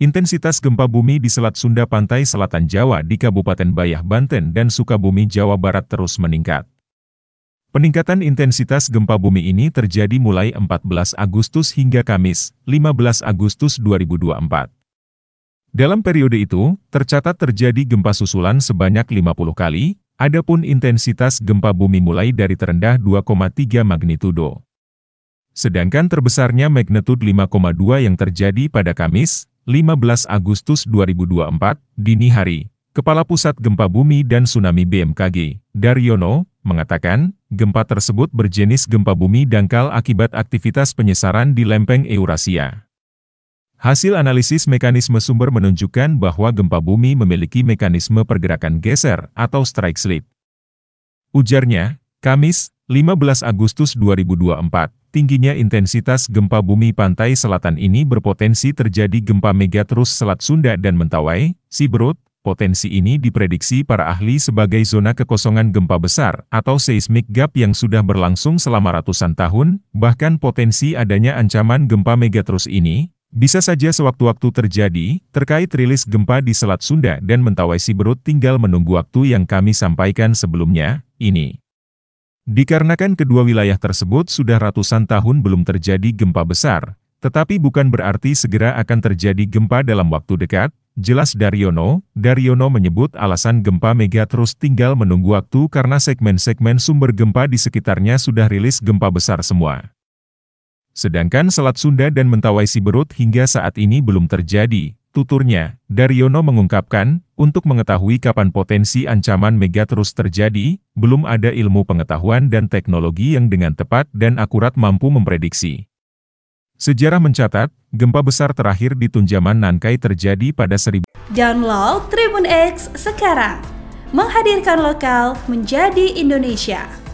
Intensitas gempa bumi di Selat Sunda Pantai Selatan Jawa di Kabupaten Bayah Banten dan Sukabumi Jawa Barat terus meningkat. Peningkatan intensitas gempa bumi ini terjadi mulai 14 Agustus hingga Kamis, 15 Agustus 2024. Dalam periode itu, tercatat terjadi gempa susulan sebanyak 50 kali, adapun intensitas gempa bumi mulai dari terendah 2,3 magnitudo. Sedangkan terbesarnya magnitude 5,2 yang terjadi pada Kamis, 15 Agustus 2024, dini hari, Kepala Pusat Gempa Bumi dan Tsunami BMKG, Daryono, mengatakan, gempa tersebut berjenis gempa bumi dangkal akibat aktivitas penyesaran di lempeng Eurasia. Hasil analisis mekanisme sumber menunjukkan bahwa gempa bumi memiliki mekanisme pergerakan geser atau strike slip. Ujarnya, Kamis, 15 Agustus 2024, tingginya intensitas gempa bumi pantai selatan ini berpotensi terjadi gempa megatrus Selat Sunda dan Mentawai, Siberut. Potensi ini diprediksi para ahli sebagai zona kekosongan gempa besar atau seismik gap yang sudah berlangsung selama ratusan tahun, bahkan potensi adanya ancaman gempa megatrus ini bisa saja sewaktu-waktu terjadi, terkait rilis gempa di Selat Sunda dan Mentawai Siberut tinggal menunggu waktu yang kami sampaikan sebelumnya, ini. Dikarenakan kedua wilayah tersebut sudah ratusan tahun belum terjadi gempa besar, tetapi bukan berarti segera akan terjadi gempa dalam waktu dekat, jelas Daryono. Daryono menyebut alasan gempa mega terus tinggal menunggu waktu karena segmen-segmen sumber gempa di sekitarnya sudah rilis gempa besar semua. Sedangkan Selat Sunda dan Mentawai Siberut hingga saat ini belum terjadi, Tuturnya, Daryono mengungkapkan, untuk mengetahui kapan potensi ancaman mega terus terjadi, belum ada ilmu pengetahuan dan teknologi yang dengan tepat dan akurat mampu memprediksi. Sejarah mencatat, gempa besar terakhir di Tunjaman Nankai terjadi pada seribu. Download Tribun X sekarang, menghadirkan lokal menjadi Indonesia.